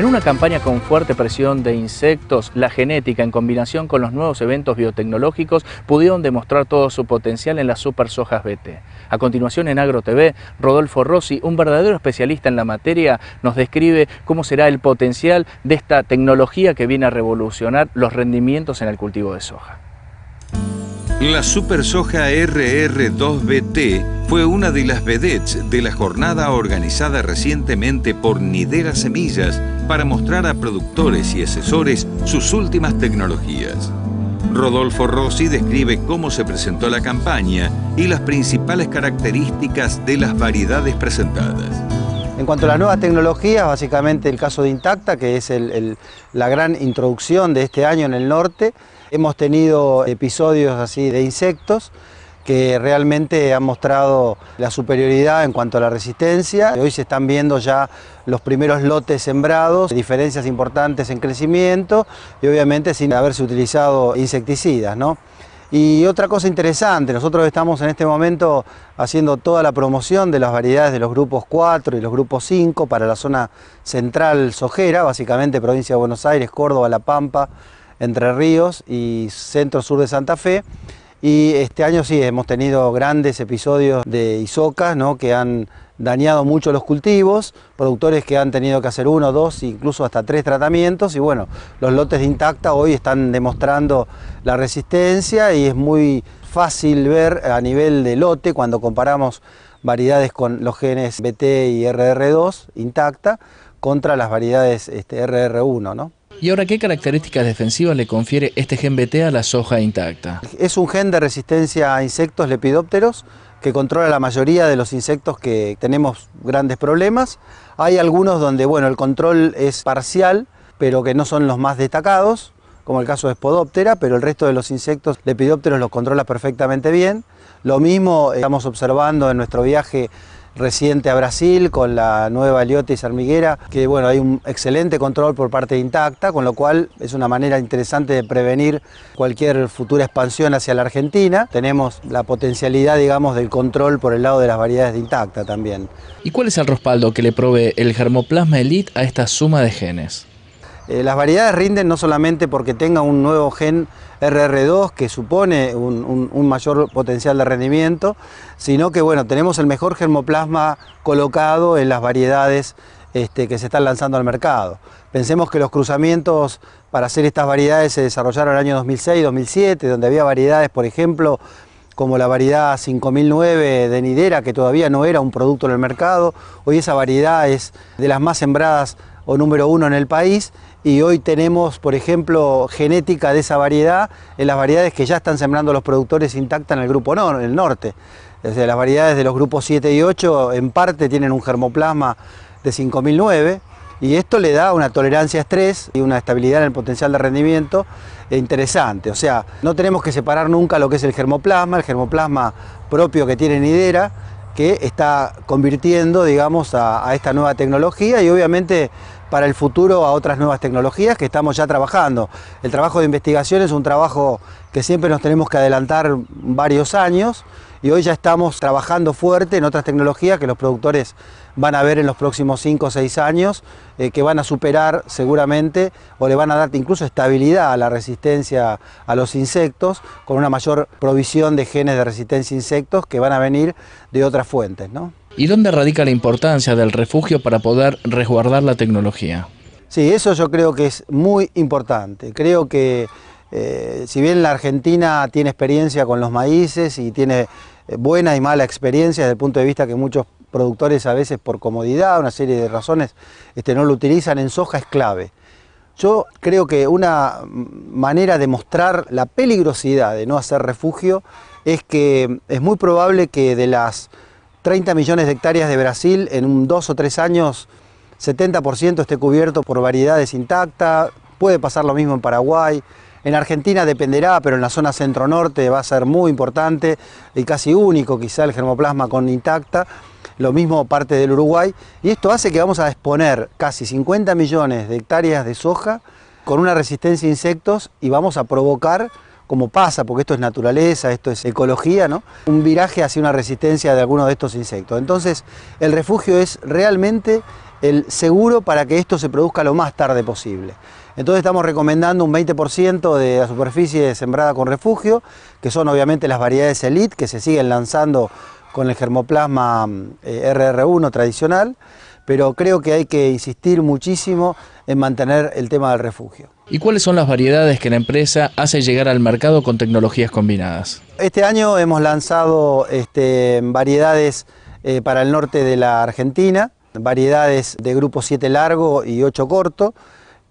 En una campaña con fuerte presión de insectos, la genética en combinación con los nuevos eventos biotecnológicos pudieron demostrar todo su potencial en las super sojas BT. A continuación en Agro Rodolfo Rossi, un verdadero especialista en la materia, nos describe cómo será el potencial de esta tecnología que viene a revolucionar los rendimientos en el cultivo de soja. La super soja RR2BT fue una de las vedettes de la jornada organizada recientemente por Nidera Semillas para mostrar a productores y asesores sus últimas tecnologías. Rodolfo Rossi describe cómo se presentó la campaña y las principales características de las variedades presentadas. En cuanto a las nuevas tecnologías, básicamente el caso de Intacta, que es la gran introducción de este año en el norte, Hemos tenido episodios así de insectos que realmente han mostrado la superioridad en cuanto a la resistencia. Hoy se están viendo ya los primeros lotes sembrados, diferencias importantes en crecimiento y obviamente sin haberse utilizado insecticidas. ¿no? Y otra cosa interesante, nosotros estamos en este momento haciendo toda la promoción de las variedades de los grupos 4 y los grupos 5 para la zona central sojera, básicamente provincia de Buenos Aires, Córdoba, La Pampa, entre Ríos y centro-sur de Santa Fe. Y este año sí, hemos tenido grandes episodios de isocas ¿no? que han dañado mucho los cultivos, productores que han tenido que hacer uno, dos, incluso hasta tres tratamientos y bueno, los lotes de intacta hoy están demostrando la resistencia y es muy fácil ver a nivel de lote cuando comparamos variedades con los genes BT y RR2 intacta contra las variedades este, RR1. ¿no? ¿Y ahora qué características defensivas le confiere este gen BT a la soja intacta? Es un gen de resistencia a insectos lepidópteros que controla la mayoría de los insectos que tenemos grandes problemas. Hay algunos donde bueno, el control es parcial, pero que no son los más destacados, como el caso de Spodoptera, pero el resto de los insectos lepidópteros los controla perfectamente bien. Lo mismo eh, estamos observando en nuestro viaje reciente a Brasil con la nueva y Armiguera, que bueno, hay un excelente control por parte de Intacta, con lo cual es una manera interesante de prevenir cualquier futura expansión hacia la Argentina. Tenemos la potencialidad, digamos, del control por el lado de las variedades de Intacta también. ¿Y cuál es el respaldo que le provee el germoplasma elite a esta suma de genes? Eh, las variedades rinden no solamente porque tenga un nuevo gen RR2 que supone un, mayor potencial de rendimiento, sino que bueno, tenemos el mejor germoplasma colocado en las variedades este, que se están lanzando al mercado. Pensemos que los cruzamientos para hacer estas variedades se desarrollaron en el año 2006-2007, donde había variedades, por ejemplo, como la variedad 5009 de Nidera, que todavía no era un producto en el mercado. Hoy esa variedad es de las más sembradas o número uno en el país y hoy tenemos, por ejemplo, genética de esa variedad en las variedades que ya están sembrando los productores intacta en el grupo no, el norte. Desde las variedades de los grupos 7 y 8 en parte tienen un germoplasma de 5009 y esto le da una tolerancia a estrés y una estabilidad en el potencial de rendimiento interesante. O sea, no tenemos que separar nunca lo que es el germoplasma, el germoplasma propio que tiene Nidera que está convirtiendo, digamos, a, esta nueva tecnología y obviamente para el futuro a otras nuevas tecnologías que estamos ya trabajando. El trabajo de investigación es un trabajo que siempre nos tenemos que adelantar varios años y hoy ya estamos trabajando fuerte en otras tecnologías que los productores van a ver en los próximos 5 o 6 años, eh, que van a superar seguramente o le van a dar incluso estabilidad a la resistencia a los insectos, con una mayor provisión de genes de resistencia a insectos que van a venir de otras fuentes. ¿Y dónde radica la importancia del refugio para poder resguardar la tecnología? Sí, eso yo creo que es muy importante. Creo que eh, si bien la Argentina tiene experiencia con los maíces y tiene eh, buena y mala experiencia desde el punto de vista que muchos productores a veces por comodidad, una serie de razones, este, no lo utilizan, en soja es clave. Yo creo que una manera de mostrar la peligrosidad de no hacer refugio es que es muy probable que de las 30 millones de hectáreas de Brasil, en un dos o tres años, 70% esté cubierto por variedades intactas, puede pasar lo mismo en Paraguay, en Argentina dependerá, pero en la zona centro-norte va a ser muy importante y casi único quizá el germoplasma con intacta, lo mismo parte del Uruguay, y esto hace que vamos a exponer casi 50 millones de hectáreas de soja con una resistencia a insectos y vamos a provocar como pasa, porque esto es naturaleza, esto es ecología, ¿no? un viraje hacia una resistencia de alguno de estos insectos. Entonces, el refugio es realmente el seguro para que esto se produzca lo más tarde posible. Entonces estamos recomendando un 20% de la superficie sembrada con refugio, que son obviamente las variedades Elite que se siguen lanzando con el germoplasma eh, RR1 tradicional, pero creo que hay que insistir muchísimo en mantener el tema del refugio. ¿Y cuáles son las variedades que la empresa hace llegar al mercado con tecnologías combinadas? Este año hemos lanzado este, variedades eh, para el norte de la Argentina, variedades de grupo 7 largo y 8 corto,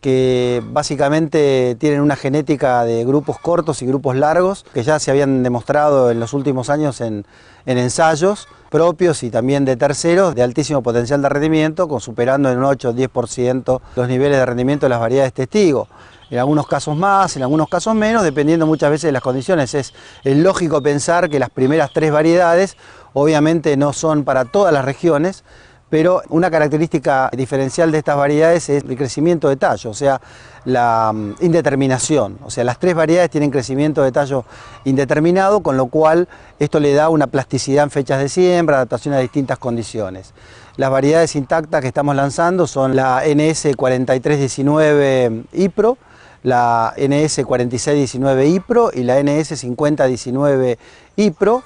que básicamente tienen una genética de grupos cortos y grupos largos, que ya se habían demostrado en los últimos años en, ensayos propios y también de terceros de altísimo potencial de rendimiento, con superando en un 8 o 10% los niveles de rendimiento de las variedades testigo. En algunos casos más, en algunos casos menos, dependiendo muchas veces de las condiciones. es lógico pensar que las primeras tres variedades obviamente no son para todas las regiones, pero una característica diferencial de estas variedades es el crecimiento de tallo, o sea, la mm, indeterminación. O sea, las tres variedades tienen crecimiento de tallo indeterminado, con lo cual esto le da una plasticidad en fechas de siembra, adaptación a distintas condiciones. Las variedades intactas que estamos lanzando son la NS4319 IPRO, la NS4619 IPRO y la NS5019 IPRO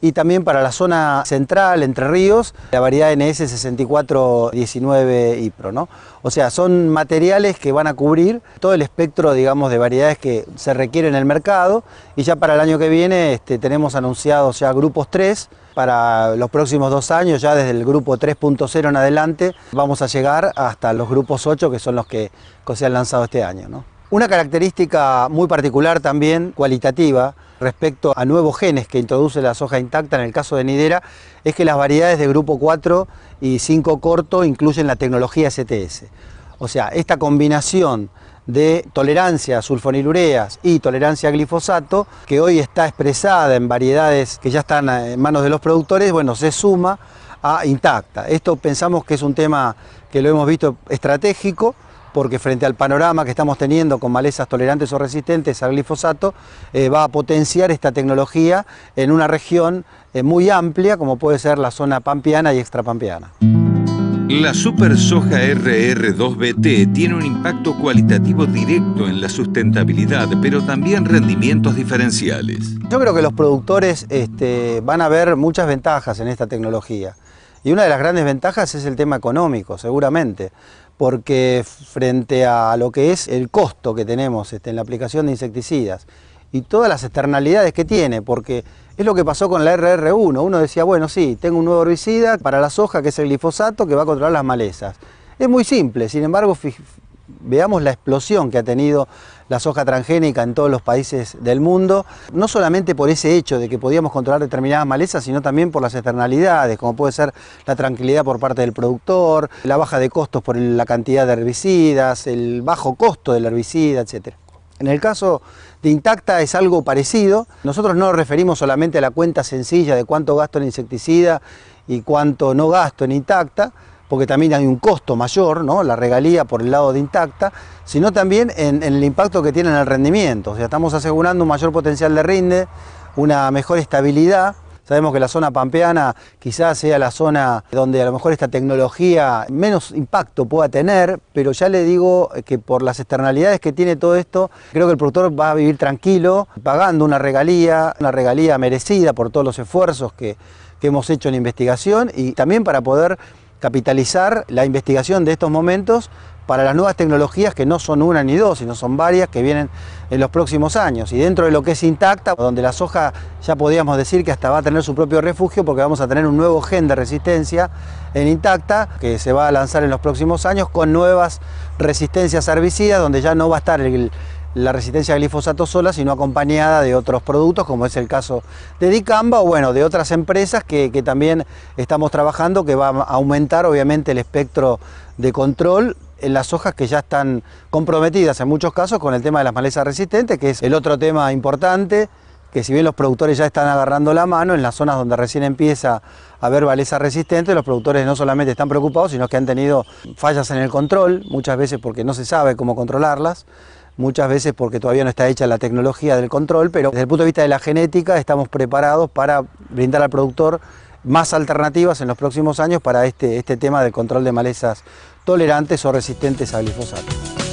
y también para la zona central, Entre Ríos, la variedad NS 6419 IPRO. ¿no? O sea, son materiales que van a cubrir todo el espectro, digamos, de variedades que se requieren en el mercado y ya para el año que viene este, tenemos anunciados ya grupos 3 para los próximos dos años, ya desde el grupo 3.0 en adelante, vamos a llegar hasta los grupos 8 que son los que, se han lanzado este año. ¿no? Una característica muy particular también, cualitativa, respecto a nuevos genes que introduce la soja intacta en el caso de Nidera, es que las variedades de grupo 4 y 5 corto incluyen la tecnología STS. O sea, esta combinación de tolerancia a sulfonilureas y tolerancia a glifosato, que hoy está expresada en variedades que ya están en manos de los productores, bueno, se suma a intacta. Esto pensamos que es un tema que lo hemos visto estratégico porque frente al panorama que estamos teniendo con malezas tolerantes o resistentes al glifosato, eh, va a potenciar esta tecnología en una región eh, muy amplia como puede ser la zona pampeana y extrapampeana. La super soja RR2BT tiene un impacto cualitativo directo en la sustentabilidad, pero también rendimientos diferenciales. Yo creo que los productores este, van a ver muchas ventajas en esta tecnología. Y una de las grandes ventajas es el tema económico, seguramente porque frente a lo que es el costo que tenemos este, en la aplicación de insecticidas y todas las externalidades que tiene, porque es lo que pasó con la RR1, uno decía, bueno, sí, tengo un nuevo herbicida para la soja que es el glifosato que va a controlar las malezas. Es muy simple, sin embargo, veamos la explosión que ha tenido la soja transgénica en todos los países del mundo, no solamente por ese hecho de que podíamos controlar determinadas malezas, sino también por las externalidades, como puede ser la tranquilidad por parte del productor, la baja de costos por la cantidad de herbicidas, el bajo costo del herbicida, etc. En el caso de Intacta es algo parecido. Nosotros no nos referimos solamente a la cuenta sencilla de cuánto gasto en insecticida y cuánto no gasto en Intacta, porque también hay un costo mayor, ¿no? la regalía por el lado de intacta, sino también en, el impacto que tiene en el rendimiento. O sea, estamos asegurando un mayor potencial de rinde, una mejor estabilidad. Sabemos que la zona pampeana quizás sea la zona donde a lo mejor esta tecnología menos impacto pueda tener, pero ya le digo que por las externalidades que tiene todo esto, creo que el productor va a vivir tranquilo, pagando una regalía, una regalía merecida por todos los esfuerzos que, que hemos hecho en investigación y también para poder capitalizar la investigación de estos momentos para las nuevas tecnologías que no son una ni dos, sino son varias que vienen en los próximos años. Y dentro de lo que es intacta, donde la soja ya podríamos decir que hasta va a tener su propio refugio porque vamos a tener un nuevo gen de resistencia en intacta que se va a lanzar en los próximos años con nuevas resistencias herbicidas donde ya no va a estar el, la resistencia a glifosato sola, sino acompañada de otros productos, como es el caso de Dicamba o bueno, de otras empresas que, también estamos trabajando, que va a aumentar obviamente el espectro de control en las hojas que ya están comprometidas en muchos casos con el tema de las malezas resistentes, que es el otro tema importante que si bien los productores ya están agarrando la mano, en las zonas donde recién empieza a haber malezas resistente, los productores no solamente están preocupados, sino que han tenido fallas en el control, muchas veces porque no se sabe cómo controlarlas muchas veces porque todavía no está hecha la tecnología del control, pero desde el punto de vista de la genética estamos preparados para brindar al productor más alternativas en los próximos años para este, este tema del control de malezas tolerantes o resistentes a glifosato.